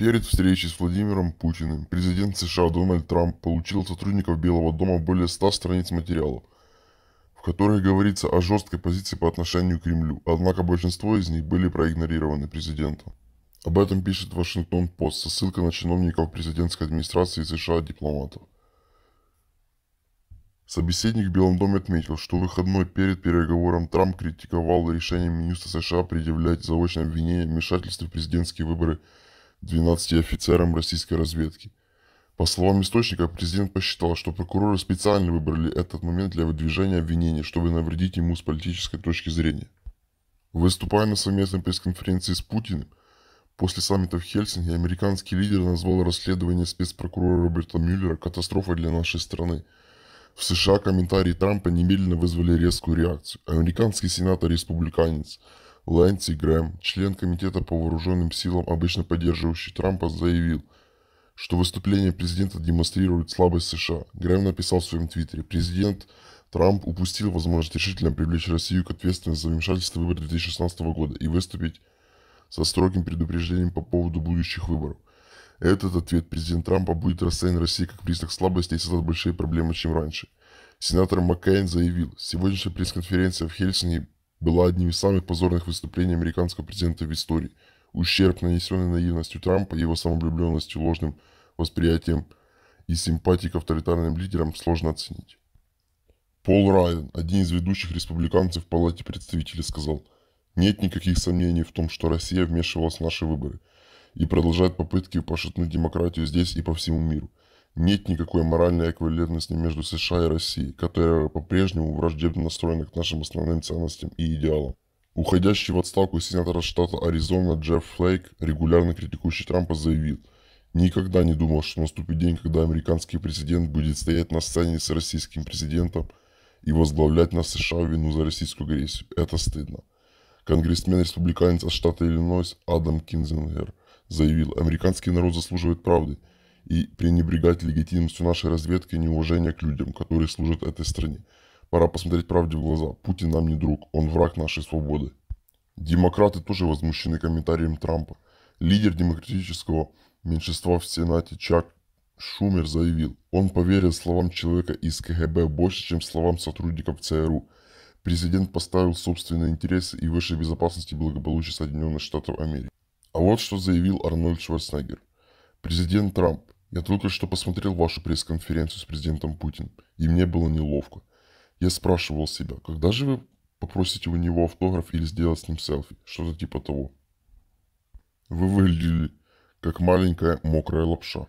Перед встречей с Владимиром Путиным президент США Дональд Трамп получил от сотрудников Белого дома более 100 страниц материалов, в которых говорится о жесткой позиции по отношению к Кремлю, однако большинство из них были проигнорированы президентом. Об этом пишет Вашингтон Пост со ссылкой на чиновников президентской администрации США дипломатов. Собеседник в Белом доме отметил, что выходной перед переговором Трамп критиковал решение министра США предъявлять заочное обвинение в вмешательстве в президентские выборы – 12 офицерам российской разведки. По словам источника, президент посчитал, что прокуроры специально выбрали этот момент для выдвижения обвинений, чтобы навредить ему с политической точки зрения. Выступая на совместной пресс-конференции с Путиным, после саммита в Хельсинки американский лидер назвал расследование спецпрокурора Роберта Мюллера катастрофой для нашей страны. В США комментарии Трампа немедленно вызвали резкую реакцию. Американский сенатор-республиканец – Лайнси Грэм, член Комитета по вооруженным силам, обычно поддерживающий Трампа, заявил, что выступление президента демонстрирует слабость США. Грэм написал в своем твиттере, президент Трамп упустил возможность решительно привлечь Россию к ответственности за вмешательство в выборы 2016 года и выступить со строгим предупреждением по поводу будущих выборов. Этот ответ президента Трампа будет расценен Россией как признак слабости и создаст большие проблемы, чем раньше. Сенатор Маккейн заявил, сегодняшняя пресс-конференция в Хельсинки была одним из самых позорных выступлений американского президента в истории. Ущерб, нанесенный наивностью Трампа, его самовлюбленностью, ложным восприятием и симпатией к авторитарным лидерам сложно оценить. Пол Райан, один из ведущих республиканцев в Палате представителей, сказал, «Нет никаких сомнений в том, что Россия вмешивалась в наши выборы и продолжает попытки пошатнуть демократию здесь и по всему миру – нет никакой моральной эквивалентности между США и Россией, которая по-прежнему враждебно настроена к нашим основным ценностям и идеалам. Уходящий в отставку сенатор штата Аризона Джефф Флейк, регулярно критикующий Трампа, заявил, «Никогда не думал, что наступит день, когда американский президент будет стоять на сцене с российским президентом и возглавлять на США вину за российскую агрессию. Это стыдно». Конгрессмен-республиканец от штата Иллинойс Адам Кинзенгер заявил, «Американский народ заслуживает правды – и пренебрегать легитимностью нашей разведки и неуважение к людям, которые служат этой стране. Пора посмотреть правде в глаза. Путин нам не друг, он враг нашей свободы. Демократы тоже возмущены комментарием Трампа. Лидер демократического меньшинства в Сенате Чак Шумер заявил, он поверил словам человека из КГБ больше, чем словам сотрудников ЦРУ. Президент поставил собственные интересы и высшей безопасности благополучия Соединенных Штатов Америки. А вот что заявил Арнольд Шварценеггер. Президент Трамп я только что посмотрел вашу пресс-конференцию с президентом Путиным, и мне было неловко. Я спрашивал себя, когда же вы попросите у него автограф или сделать с ним селфи, что-то типа того. Вы выглядели как маленькая мокрая лапша.